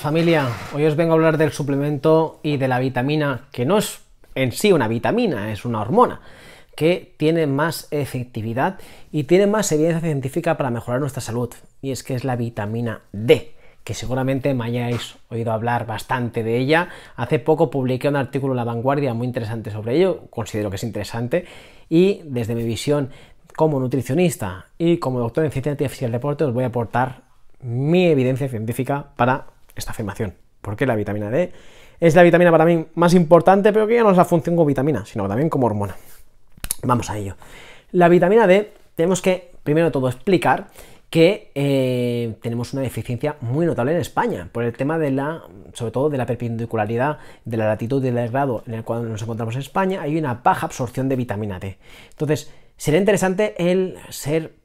familia, hoy os vengo a hablar del suplemento y de la vitamina, que no es en sí una vitamina, es una hormona, que tiene más efectividad y tiene más evidencia científica para mejorar nuestra salud, y es que es la vitamina D, que seguramente me hayáis oído hablar bastante de ella. Hace poco publiqué un artículo en La Vanguardia muy interesante sobre ello, considero que es interesante, y desde mi visión como nutricionista y como doctor en ciencia y del deporte os voy a aportar mi evidencia científica para esta afirmación. Porque la vitamina D es la vitamina para mí más importante, pero que ya no es la función como vitamina, sino también como hormona. Vamos a ello. La vitamina D tenemos que, primero de todo, explicar que eh, tenemos una deficiencia muy notable en España por el tema de la, sobre todo de la perpendicularidad de la latitud y del grado en el cual nos encontramos en España, hay una baja absorción de vitamina D. Entonces, sería interesante el ser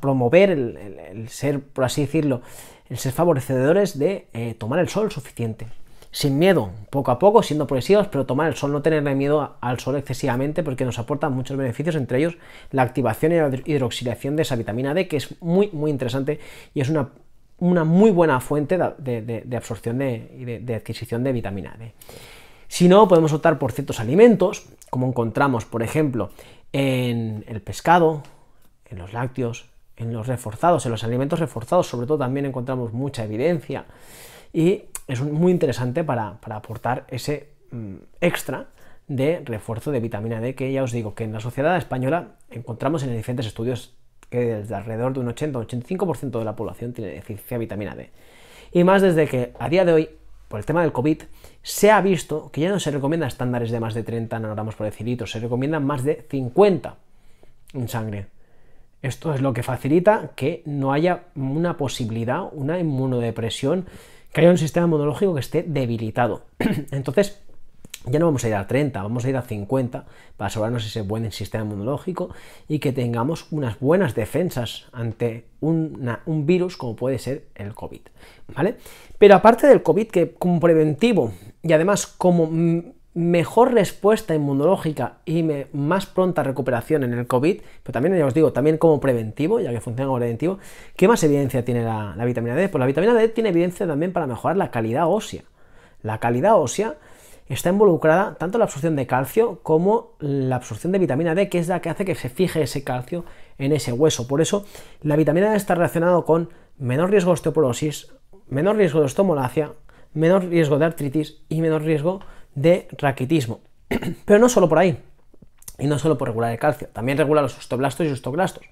promover el, ser, por así decirlo, el ser favorecedores de eh, tomar el sol suficiente. Sin miedo, poco a poco, siendo progresivos, pero tomar el sol, no tenerle miedo al sol excesivamente porque nos aporta muchos beneficios, entre ellos la activación y la hidroxilación de esa vitamina D, que es muy, muy interesante y es una, una muy buena fuente de, absorción y de, de adquisición de vitamina D. Si no, podemos optar por ciertos alimentos, como encontramos, por ejemplo, en el pescado, en los lácteos, en los reforzados, en los alimentos reforzados, sobre todo también encontramos mucha evidencia y es muy interesante para, aportar ese mm, extra de refuerzo de vitamina D que ya os digo que en la sociedad española encontramos en diferentes estudios que desde alrededor de un 80-85% de la población tiene deficiencia de vitamina D. Y más desde que a día de hoy, por el tema del COVID, se ha visto que ya no se recomienda estándares de más de 30 nanogramos por decilitro, se recomienda más de 50 en sangre. Esto es lo que facilita que no haya una posibilidad, una inmunodepresión, que haya un sistema inmunológico que esté debilitado. Entonces, ya no vamos a ir a 30, vamos a ir a 50 para asegurarnos ese buen sistema inmunológico y que tengamos unas buenas defensas ante un virus como puede ser el COVID, ¿vale? Pero aparte del COVID, que como preventivo y además como mm, mejor respuesta inmunológica y más pronta recuperación en el COVID, pero también, ya os digo, también como preventivo, ya que funciona como preventivo, ¿qué más evidencia tiene la, vitamina D? Pues la vitamina D tiene evidencia también para mejorar la calidad ósea. La calidad ósea está involucrada tanto en la absorción de calcio como la absorción de vitamina D, que es la que hace que se fije ese calcio en ese hueso. Por eso, la vitamina D está relacionada con menor riesgo de osteoporosis, menor riesgo de osteomalacia, menor riesgo de artritis y menor riesgo de raquitismo. Pero no solo por ahí, y no solo por regular el calcio, también regula los osteoblastos y osteoclastos,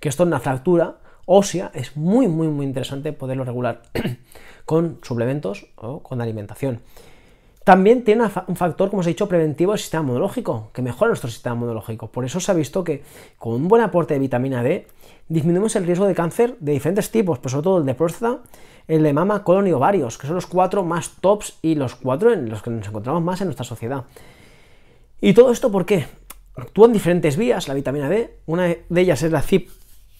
que esto en la fractura ósea es muy, muy, muy interesante poderlo regular con suplementos o con alimentación. También tiene un factor, como os he dicho, preventivo del sistema inmunológico, que mejora nuestro sistema inmunológico. Por eso se ha visto que con un buen aporte de vitamina D disminuimos el riesgo de cáncer de diferentes tipos, pero pues sobre todo el de próstata, el de mama, colon y ovarios, que son los cuatro más tops y los cuatro en los que nos encontramos más en nuestra sociedad. ¿Y todo esto por qué? Actúan diferentes vías la vitamina D. Una de ellas es la CIP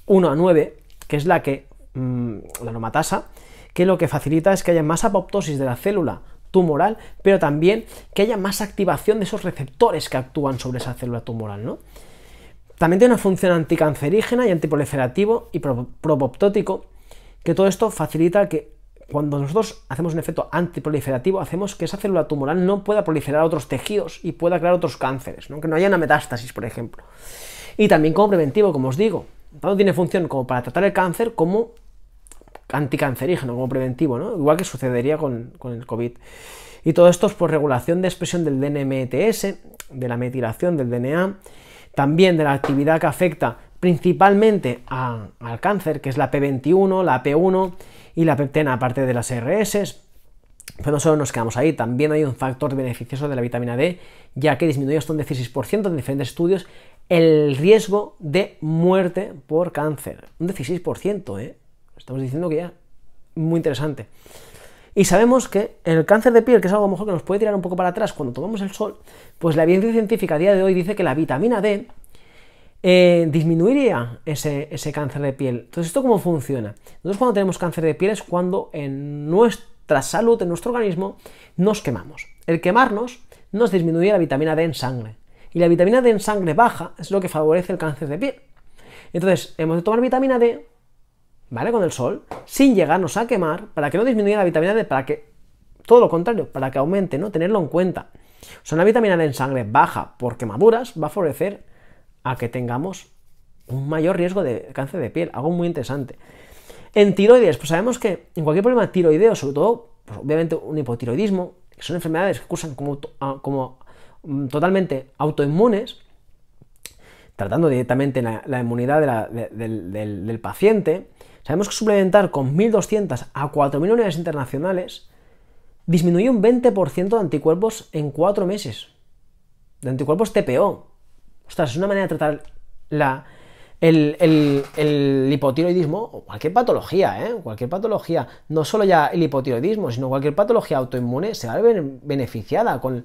1 a 9, que es la que, mm, la aromatasa, que lo que facilita es que haya más apoptosis de la célula tumoral, pero también que haya más activación de esos receptores que actúan sobre esa célula tumoral, ¿no? También tiene una función anticancerígena y antiproliferativo y propoptótico, que todo esto facilita que cuando nosotros hacemos un efecto antiproliferativo, hacemos que esa célula tumoral no pueda proliferar otros tejidos y pueda crear otros cánceres, ¿no? que no haya una metástasis, por ejemplo. Y también como preventivo, como os digo, tanto tiene función como para tratar el cáncer como anticancerígeno, como preventivo, ¿no? Igual que sucedería con, el COVID. Y todo esto es por regulación de expresión del DNMTS, e de la metilación del DNA, también de la actividad que afecta principalmente al cáncer, que es la P21, la P1 y la peptena, aparte de las e RS. Pero no solo nos quedamos ahí, también hay un factor beneficioso de la vitamina D, ya que disminuye hasta un 16% en diferentes estudios el riesgo de muerte por cáncer. Un 16%, ¿eh? Estamos diciendo que ya, muy interesante. Y sabemos que el cáncer de piel, que es algo a lo mejor que nos puede tirar un poco para atrás cuando tomamos el sol, pues la evidencia científica a día de hoy dice que la vitamina D eh, disminuiría ese, ese, cáncer de piel. Entonces, ¿esto cómo funciona? Nosotros cuando tenemos cáncer de piel es cuando en nuestra salud, en nuestro organismo, nos quemamos. El quemarnos nos disminuye la vitamina D en sangre. Y la vitamina D en sangre baja es lo que favorece el cáncer de piel. Entonces, hemos de tomar vitamina D con el sol, sin llegarnos a quemar, para que no disminuya la vitamina D, para que, todo lo contrario, para que aumente, ¿no? Tenerlo en cuenta. O sea, una vitamina D en sangre baja por quemaduras va a favorecer a que tengamos un mayor riesgo de cáncer de piel, algo muy interesante. En tiroides, pues sabemos que en cualquier problema tiroideo, sobre todo, pues obviamente un hipotiroidismo, que son enfermedades que cursan como, ah, como mm, totalmente autoinmunes, tratando directamente la, inmunidad del, del paciente, Sabemos que suplementar con 1.200 a 4.000 unidades internacionales disminuye un 20% de anticuerpos en 4 meses. De anticuerpos TPO. Ostras, es una manera de tratar el, hipotiroidismo o cualquier patología, ¿eh? Cualquier patología. No solo ya el hipotiroidismo, sino cualquier patología autoinmune se va a ver beneficiada con,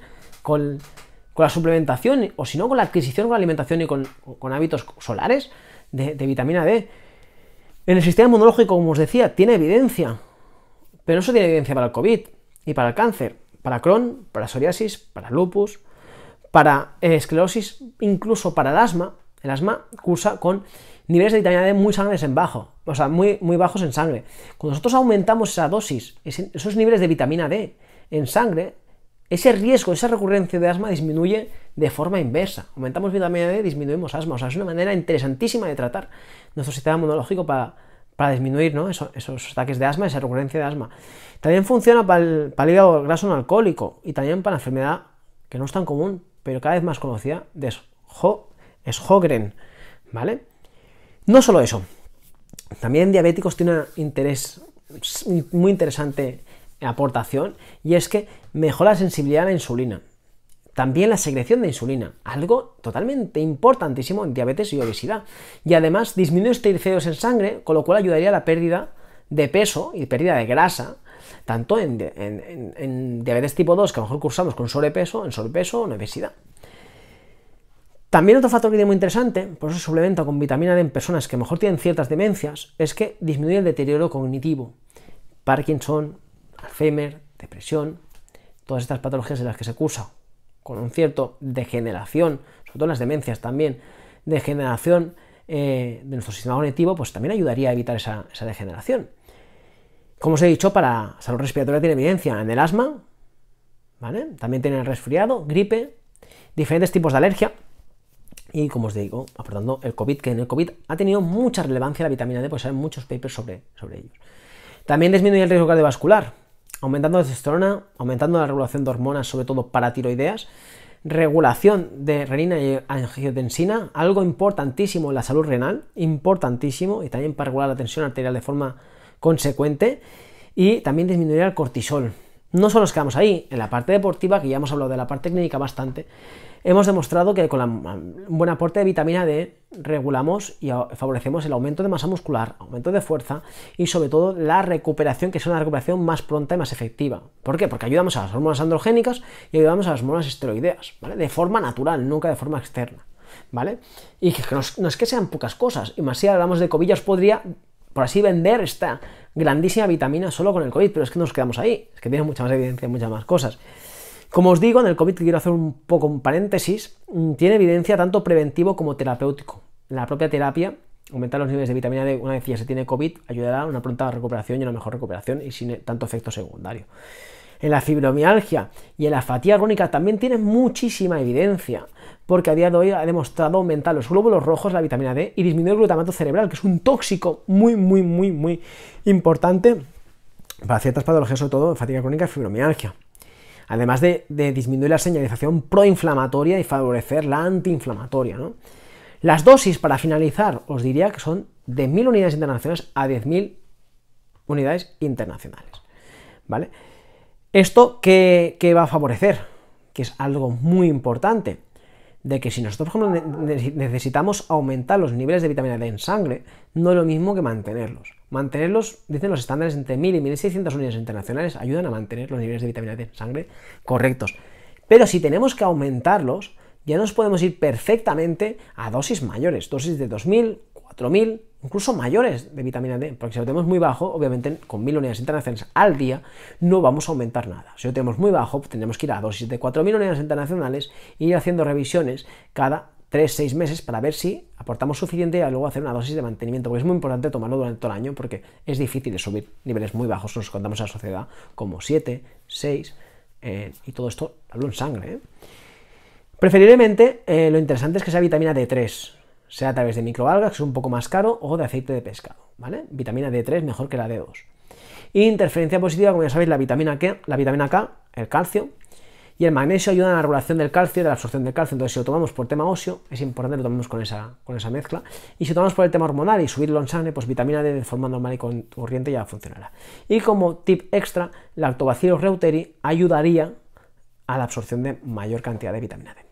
la suplementación o si no con la adquisición, con la alimentación y con, hábitos solares de vitamina D. En el sistema inmunológico, como os decía, tiene evidencia, pero eso tiene evidencia para el COVID y para el cáncer, para Crohn, para psoriasis, para lupus, para eh, esclerosis, incluso para el asma. El asma cursa con niveles de vitamina D muy sangres en bajo, o sea, muy, muy bajos en sangre. Cuando nosotros aumentamos esa dosis, esos niveles de vitamina D en sangre, ese riesgo, esa recurrencia de asma disminuye de forma inversa. Aumentamos vitamina D, disminuimos asma. O sea, es una manera interesantísima de tratar nuestro sistema inmunológico para, para disminuir esos ataques de asma, esa recurrencia de asma. También funciona para el, para hígado graso no alcohólico y también para la enfermedad que no es tan común, pero cada vez más conocida, de Sjogren, ¿vale? No solo eso, también diabéticos tiene un interés muy interesante aportación y es que mejora la sensibilidad a la insulina. También la secreción de insulina, algo totalmente importantísimo en diabetes y obesidad. Y además disminuye los en sangre, con lo cual ayudaría a la pérdida de peso y pérdida de grasa, tanto en, diabetes tipo 2, que a lo mejor cursamos con sobrepeso, en sobrepeso o en obesidad. También otro factor que tiene muy interesante, por eso se suplementa con vitamina D en personas que mejor tienen ciertas demencias, es que disminuye el deterioro cognitivo. Parkinson, Alzheimer, depresión, todas estas patologías de las que se cursa con un cierto degeneración, sobre todo en las demencias también, degeneración eh, de nuestro sistema cognitivo, pues también ayudaría a evitar esa, degeneración. Como os he dicho, para salud respiratoria tiene evidencia en el asma, ¿vale? También tiene el resfriado, gripe, diferentes tipos de alergia. Y como os digo, aportando el COVID, que en el COVID ha tenido mucha relevancia la vitamina D, pues hay muchos papers sobre, sobre ellos. También disminuye el riesgo cardiovascular, aumentando la testosterona, aumentando la regulación de hormonas, sobre todo para tiroideas, regulación de renina y angiotensina, algo importantísimo en la salud renal, importantísimo, y también para regular la tensión arterial de forma consecuente, y también disminuir el cortisol. No solo nos quedamos ahí, en la parte deportiva, que ya hemos hablado de la parte clínica bastante, Hemos demostrado que con la, un buen aporte de vitamina D regulamos y favorecemos el aumento de masa muscular, aumento de fuerza y sobre todo la recuperación, que es una recuperación más pronta y más efectiva. ¿Por qué? Porque ayudamos a las hormonas androgénicas y ayudamos a las hormonas esteroideas, ¿vale? De forma natural, nunca de forma externa, ¿vale? Y que no, es que sean pocas cosas, y más si hablamos de cobillas podría, por así vender esta grandísima vitamina solo con el COVID, pero es que nos quedamos ahí, es que tiene mucha más evidencia, muchas más cosas. Como os digo, en el COVID quiero hacer un poco un paréntesis, mm, tiene evidencia tanto preventivo como terapéutico. La propia terapia, aumentar los niveles de vitamina D una vez ya se tiene COVID, ayudará a una pronta recuperación y una mejor recuperación y sin tanto efecto secundario. En la fibromialgia y en la fatiga crónica también tiene muchísima evidencia, porque a día de hoy ha demostrado aumentar los glóbulos rojos, la vitamina D y disminuir el glutamato cerebral, que es un tóxico muy, muy, muy, muy importante para ciertas patologías, sobre todo en fatiga crónica y fibromialgia además de, disminuir la señalización proinflamatoria y favorecer la antiinflamatoria. Las dosis, para finalizar, os diría que son de 1.000 unidades internacionales a 10.000 unidades internacionales. ¿Vale? ¿Esto qué que va a favorecer? Que es algo muy importante de que si nosotros, necesitamos aumentar los niveles de vitamina D en sangre, no es lo mismo que mantenerlos. Mantenerlos, dicen los estándares entre 1.000 y 1.600 unidades internacionales, ayudan a mantener los niveles de vitamina D en sangre correctos. Pero si tenemos que aumentarlos, ya nos podemos ir perfectamente a dosis mayores, dosis de 2.000, 4.000, incluso mayores de vitamina D, porque si lo tenemos muy bajo, obviamente con 1.000 unidades internacionales al día no vamos a aumentar nada. Si lo tenemos muy bajo, pues tendremos que ir a dosis de 4.000 unidades internacionales y ir haciendo revisiones cada 3-6 meses para ver si aportamos suficiente y luego hacer una dosis de mantenimiento, porque es muy importante tomarlo durante todo el año porque es difícil de subir niveles muy bajos, nos contamos a la sociedad como 7, 6 eh, y todo esto hablo en sangre. ¿eh? Preferiblemente, eh, lo interesante es que sea vitamina D3, sea a través de microalgas, que es un poco más caro, o de aceite de pescado, ¿vale? Vitamina D3 mejor que la D2. Interferencia positiva, como ya sabéis, la vitamina, K, la vitamina K, el calcio, y el magnesio ayudan a la regulación del calcio, de la absorción del calcio, entonces si lo tomamos por tema óseo, es importante que lo tomemos con esa, con esa mezcla, y si lo tomamos por el tema hormonal y subirlo en sangre, pues vitamina D de forma normal y corriente ya funcionará. Y como tip extra, lactobacillus reuteri ayudaría a la absorción de mayor cantidad de vitamina D.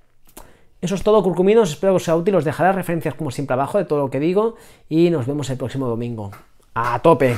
Eso es todo, curcuminos. Espero que os sea útil. Os dejaré referencias, como siempre, abajo de todo lo que digo. Y nos vemos el próximo domingo. ¡A tope!